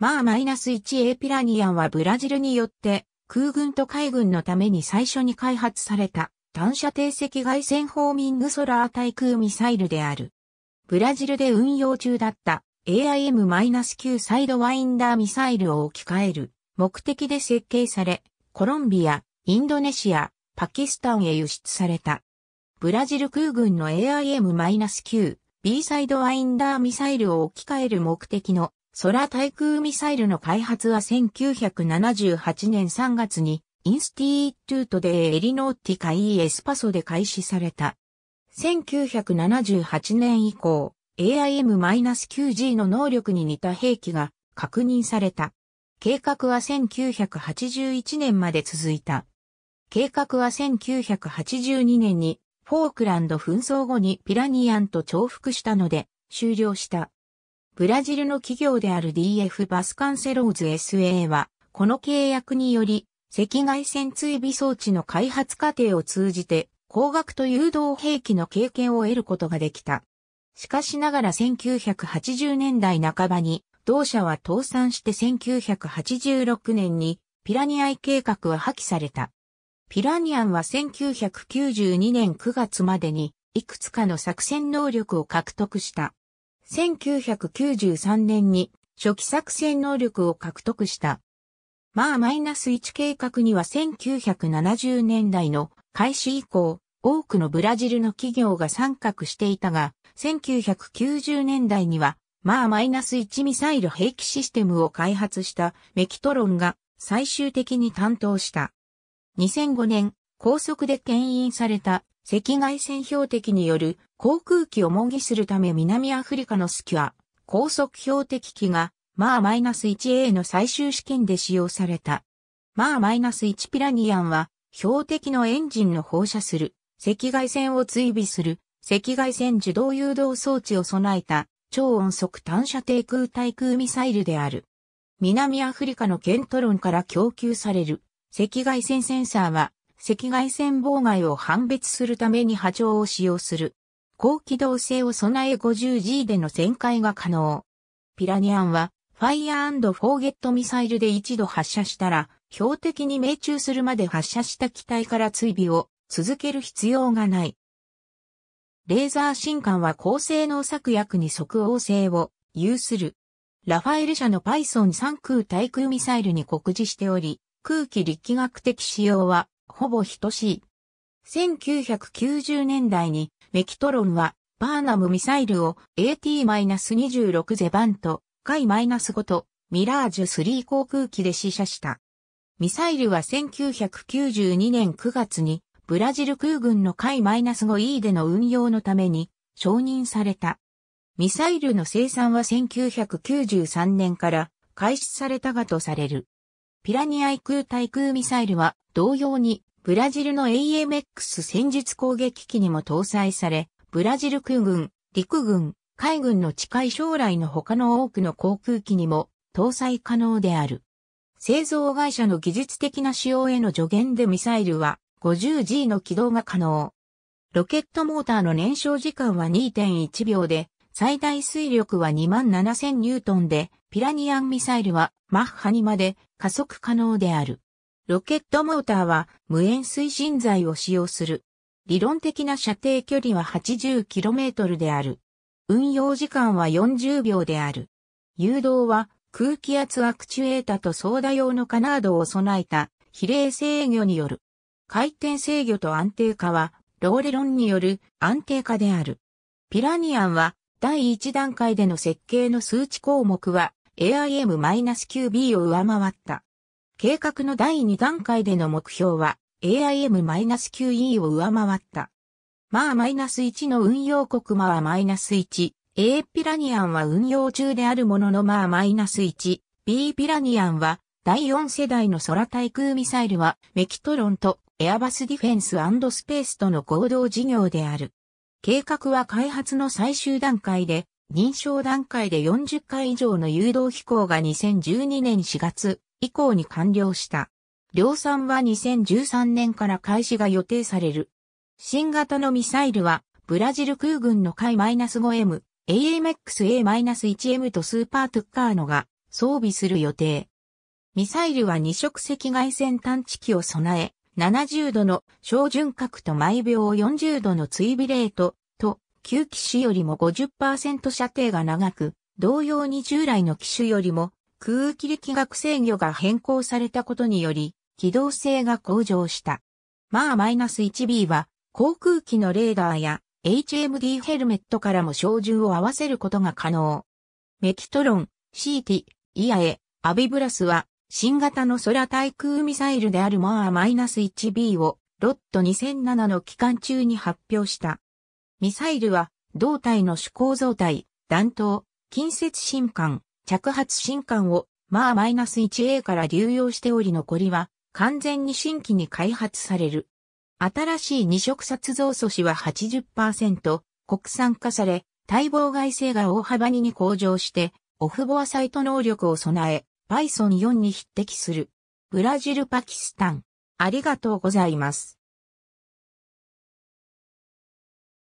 マーマイナス 1A ピラニアンはブラジルによって空軍と海軍のために最初に開発された単射定赤外線ホーミングソラー対空ミサイルである。ブラジルで運用中だった AIM-9 サイドワインダーミサイルを置き換える目的で設計され、コロンビア、インドネシア、パキスタンへ輸出された。ブラジル空軍の AIM-9 B サイドワインダーミサイルを置き換える目的の空対空ミサイルの開発は1978年3月にインスティートゥートでエリノーティカイエスパソで開始された。1978年以降、AIM-9G の能力に似た兵器が確認された。計画は1981年まで続いた。計画は1982年にフォークランド紛争後にピラニアンと重複したので終了した。ブラジルの企業である DF バスカンセローズ SA は、この契約により、赤外線追尾装置の開発過程を通じて、光学と誘導兵器の経験を得ることができた。しかしながら1980年代半ばに、同社は倒産して1986年に、ピラニアイ計画は破棄された。ピラニアンは1992年9月までに、いくつかの作戦能力を獲得した。1993年に初期作戦能力を獲得した。マーマイナス1計画には1970年代の開始以降、多くのブラジルの企業が参画していたが、1990年代には、マーマイナス1ミサイル兵器システムを開発したメキトロンが最終的に担当した。2005年、高速で牽引された赤外線標的による航空機を模擬するため南アフリカのスキュア、高速標的機が、マー -1A の最終試験で使用された。マー -1 ピラニアンは、標的のエンジンの放射する、赤外線を追尾する、赤外線自動誘導装置を備えた、超音速短射低空対空ミサイルである。南アフリカのケントロンから供給される、赤外線センサーは、赤外線妨害を判別するために波長を使用する。高機動性を備え 50G での旋回が可能。ピラニアンは、ファイアーフォーゲットミサイルで一度発射したら、標的に命中するまで発射した機体から追尾を続ける必要がない。レーザー新艦は高性能策略に即応性を有する。ラファエル社のパイソン3空対空ミサイルに酷似しており、空気力学的使用はほぼ等しい。1990年代にメキトロンはバーナムミサイルを AT-26 ゼバント、海 -5 とミラージュ3航空機で試射した。ミサイルは1992年9月にブラジル空軍の海 -5E での運用のために承認された。ミサイルの生産は1993年から開始されたがとされる。ピラニア空対空ミサイルは同様にブラジルの AMX 戦術攻撃機にも搭載され、ブラジル空軍、陸軍、海軍の近い将来の他の多くの航空機にも搭載可能である。製造会社の技術的な使用への助言でミサイルは 50G の起動が可能。ロケットモーターの燃焼時間は2.1秒で、最大推力は2 7000ニュートンで、ピラニアンミサイルはマッハ2まで加速可能である。ロケットモーターは無塩推進剤を使用する。理論的な射程距離は 80km である。運用時間は40秒である。誘導は空気圧アクチュエータとソーダ用のカナードを備えた比例制御による。回転制御と安定化はローレロンによる安定化である。ピラニアンは第1段階での設計の数値項目は AIM-9B を上回った。計画の第2段階での目標は AIM-9E を上回った。m a 1の運用国 m a 1 A ピラニアンは運用中であるものの m a 1 B ピラニアンは第4世代の空対空ミサイルはメキトロンとエアバスディフェンススペースとの合同事業である。計画は開発の最終段階で認証段階で40回以上の誘導飛行が2012年4月以降に完了した。量産は2013年から開始が予定される。新型のミサイルは、ブラジル空軍の海 -5M、AMXA-1M とスーパートゥッカーノが装備する予定。ミサイルは二色赤外線探知機を備え、70度の小準角と毎秒40度の追尾レート、旧機種よりも50%射程が長く、同様に従来の機種よりも空気力学制御が変更されたことにより、機動性が向上した。まあ -1B は、航空機のレーダーや HMD ヘルメットからも照準を合わせることが可能。メキトロン、シーティ、イアエ、アビブラスは、新型の空対空ミサイルであるマー -1B をロット2007の期間中に発表した。ミサイルは、胴体の主構造体、弾頭、近接新艦、着発新艦を、まあ -1A から流用しており残りは、完全に新規に開発される。新しい二色殺造素子は80%、国産化され、待望外性が大幅に向上して、オフボアサイト能力を備え、Python4 に匹敵する。ブラジル・パキスタン。ありがとうございます。